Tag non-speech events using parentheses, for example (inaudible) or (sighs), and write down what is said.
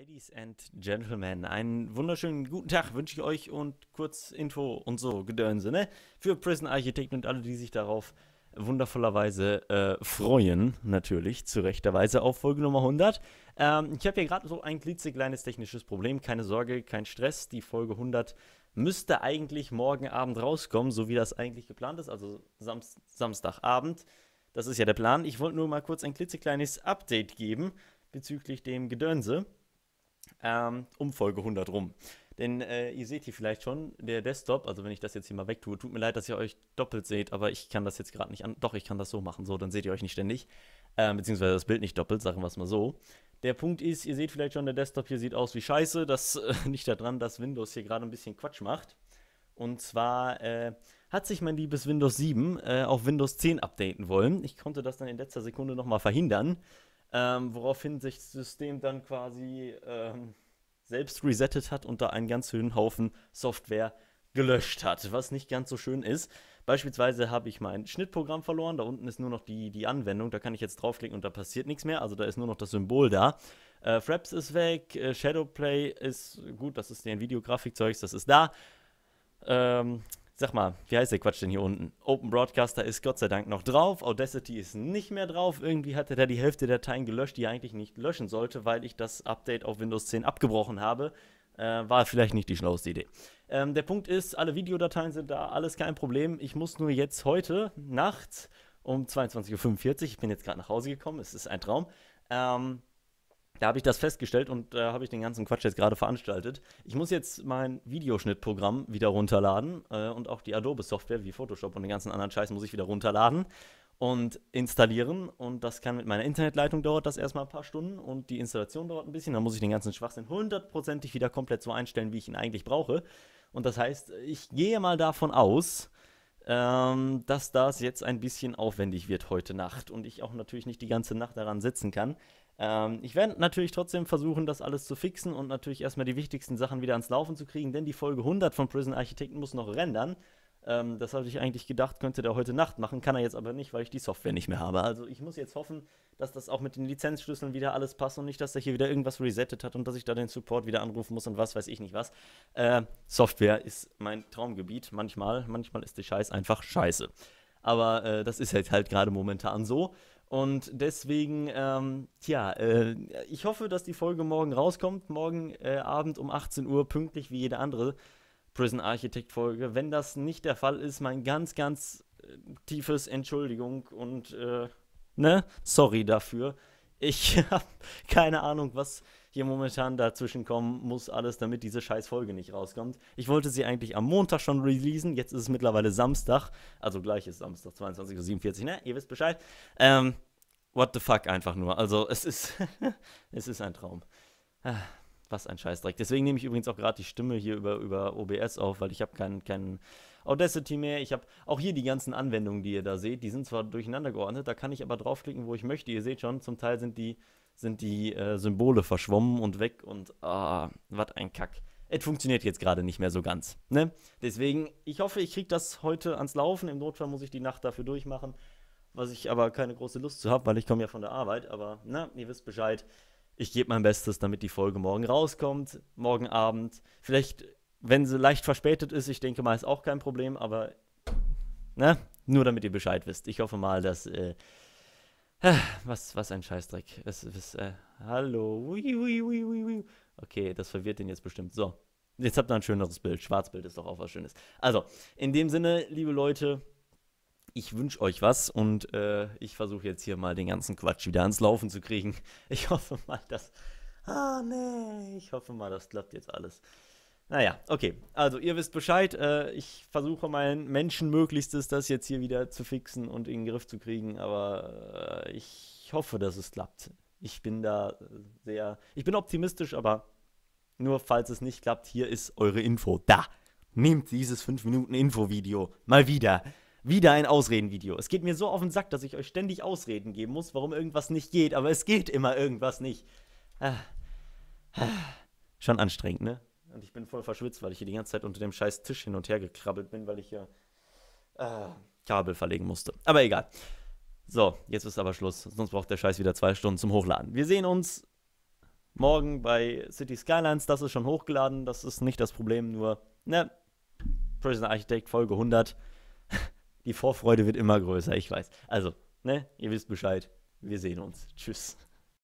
Ladies and Gentlemen, einen wunderschönen guten Tag wünsche ich euch und kurz Info und so, Gedönse, ne? Für Prison Architekten und alle, die sich darauf wundervollerweise äh, freuen, natürlich, zu rechterweise auf Folge Nummer 100. Ähm, ich habe hier gerade so ein klitzekleines technisches Problem, keine Sorge, kein Stress. Die Folge 100 müsste eigentlich morgen Abend rauskommen, so wie das eigentlich geplant ist, also Sam Samstagabend. Das ist ja der Plan. Ich wollte nur mal kurz ein klitzekleines Update geben bezüglich dem Gedönse ähm, um Folge 100 rum. Denn äh, ihr seht hier vielleicht schon, der Desktop, also wenn ich das jetzt hier mal wegtue, tut mir leid, dass ihr euch doppelt seht, aber ich kann das jetzt gerade nicht an. Doch, ich kann das so machen, so, dann seht ihr euch nicht ständig. Äh, beziehungsweise das Bild nicht doppelt, sagen wir es mal so. Der Punkt ist, ihr seht vielleicht schon, der Desktop hier sieht aus wie scheiße. Das äh, (laughs) nicht daran, dass Windows hier gerade ein bisschen Quatsch macht. Und zwar äh, hat sich mein liebes Windows 7 äh, auf Windows 10 updaten wollen. Ich konnte das dann in letzter Sekunde nochmal verhindern ähm, woraufhin sich das System dann quasi ähm, selbst resettet hat und da einen ganz schönen Haufen Software gelöscht hat, was nicht ganz so schön ist. Beispielsweise habe ich mein Schnittprogramm verloren, da unten ist nur noch die, die Anwendung, da kann ich jetzt draufklicken und da passiert nichts mehr, also da ist nur noch das Symbol da. Äh, Fraps ist weg, äh, Shadowplay ist gut, das ist der Videografikzeugs, das ist da. Ähm, Sag mal, wie heißt der Quatsch denn hier unten? Open Broadcaster ist Gott sei Dank noch drauf, Audacity ist nicht mehr drauf. Irgendwie hatte da die Hälfte der Dateien gelöscht, die er eigentlich nicht löschen sollte, weil ich das Update auf Windows 10 abgebrochen habe. Äh, war vielleicht nicht die schlauste Idee. Ähm, der Punkt ist, alle Videodateien sind da, alles kein Problem. Ich muss nur jetzt heute nachts um 22.45 Uhr, ich bin jetzt gerade nach Hause gekommen, es ist ein Traum, ähm, da habe ich das festgestellt und da äh, habe ich den ganzen Quatsch jetzt gerade veranstaltet. Ich muss jetzt mein Videoschnittprogramm wieder runterladen äh, und auch die Adobe-Software wie Photoshop und den ganzen anderen Scheiß muss ich wieder runterladen und installieren. Und das kann mit meiner Internetleitung dauert das erstmal ein paar Stunden und die Installation dauert ein bisschen. Dann muss ich den ganzen Schwachsinn hundertprozentig wieder komplett so einstellen, wie ich ihn eigentlich brauche. Und das heißt, ich gehe mal davon aus, ähm, dass das jetzt ein bisschen aufwendig wird heute Nacht und ich auch natürlich nicht die ganze Nacht daran sitzen kann. Ähm, ich werde natürlich trotzdem versuchen, das alles zu fixen und natürlich erstmal die wichtigsten Sachen wieder ans Laufen zu kriegen, denn die Folge 100 von Prison Architekten muss noch rendern. Ähm, das hatte ich eigentlich gedacht, könnte der heute Nacht machen, kann er jetzt aber nicht, weil ich die Software nicht mehr habe. Also ich muss jetzt hoffen, dass das auch mit den Lizenzschlüsseln wieder alles passt und nicht, dass er hier wieder irgendwas resettet hat und dass ich da den Support wieder anrufen muss und was weiß ich nicht was. Äh, Software ist mein Traumgebiet manchmal. Manchmal ist der Scheiß einfach scheiße. Aber äh, das ist halt, halt gerade momentan so. Und deswegen, ähm, tja, äh, ich hoffe, dass die Folge morgen rauskommt. Morgen äh, Abend um 18 Uhr, pünktlich wie jede andere Prison Architect Folge. Wenn das nicht der Fall ist, mein ganz, ganz äh, tiefes Entschuldigung und, äh, ne, sorry dafür. Ich (laughs) habe keine Ahnung, was hier momentan dazwischen kommen muss, alles, damit diese scheiß Folge nicht rauskommt. Ich wollte sie eigentlich am Montag schon releasen, jetzt ist es mittlerweile Samstag, also gleich ist Samstag, 22.47 Uhr, ne? Ihr wisst Bescheid. Ähm, what the fuck einfach nur. Also es ist, (laughs) es ist ein Traum. Ah, was ein Scheißdreck. Deswegen nehme ich übrigens auch gerade die Stimme hier über, über OBS auf, weil ich habe keinen, keinen Audacity mehr. Ich habe auch hier die ganzen Anwendungen, die ihr da seht. Die sind zwar durcheinander geordnet, da kann ich aber draufklicken, wo ich möchte. Ihr seht schon, zum Teil sind die, sind die äh, Symbole verschwommen und weg und ah, was ein Kack. Es funktioniert jetzt gerade nicht mehr so ganz. Ne? Deswegen, ich hoffe, ich kriege das heute ans Laufen. Im Notfall muss ich die Nacht dafür durchmachen, was ich aber keine große Lust zu habe, weil ich komme ja von der Arbeit. Aber na, ne, ihr wisst Bescheid. Ich gebe mein Bestes, damit die Folge morgen rauskommt, morgen Abend. Vielleicht wenn sie leicht verspätet ist, ich denke mal, ist auch kein Problem, aber ne? nur damit ihr Bescheid wisst. Ich hoffe mal, dass. Äh, (sighs) was, was ein Scheißdreck. Es, es, äh, hallo. Okay, das verwirrt den jetzt bestimmt. So, jetzt habt ihr ein schöneres Bild. Schwarzbild ist doch auch was Schönes. Also, in dem Sinne, liebe Leute, ich wünsche euch was und äh, ich versuche jetzt hier mal den ganzen Quatsch wieder ans Laufen zu kriegen. Ich hoffe mal, dass. Ah, nee, ich hoffe mal, das klappt jetzt alles. Naja, okay. Also, ihr wisst Bescheid. Äh, ich versuche meinen Menschen möglichstes, das jetzt hier wieder zu fixen und in den Griff zu kriegen. Aber äh, ich hoffe, dass es klappt. Ich bin da äh, sehr. Ich bin optimistisch, aber nur falls es nicht klappt, hier ist eure Info. Da! Nehmt dieses 5-Minuten-Info-Video. Mal wieder. Wieder ein Ausreden-Video. Es geht mir so auf den Sack, dass ich euch ständig Ausreden geben muss, warum irgendwas nicht geht. Aber es geht immer irgendwas nicht. Ah. Ah. Schon anstrengend, ne? Und ich bin voll verschwitzt, weil ich hier die ganze Zeit unter dem scheiß Tisch hin und her gekrabbelt bin, weil ich hier äh, Kabel verlegen musste. Aber egal. So, jetzt ist aber Schluss. Sonst braucht der Scheiß wieder zwei Stunden zum Hochladen. Wir sehen uns morgen bei City Skylines. Das ist schon hochgeladen. Das ist nicht das Problem. Nur, ne, Prison Architect Folge 100. (laughs) Die Vorfreude wird immer größer, ich weiß. Also, ne, ihr wisst Bescheid. Wir sehen uns. Tschüss.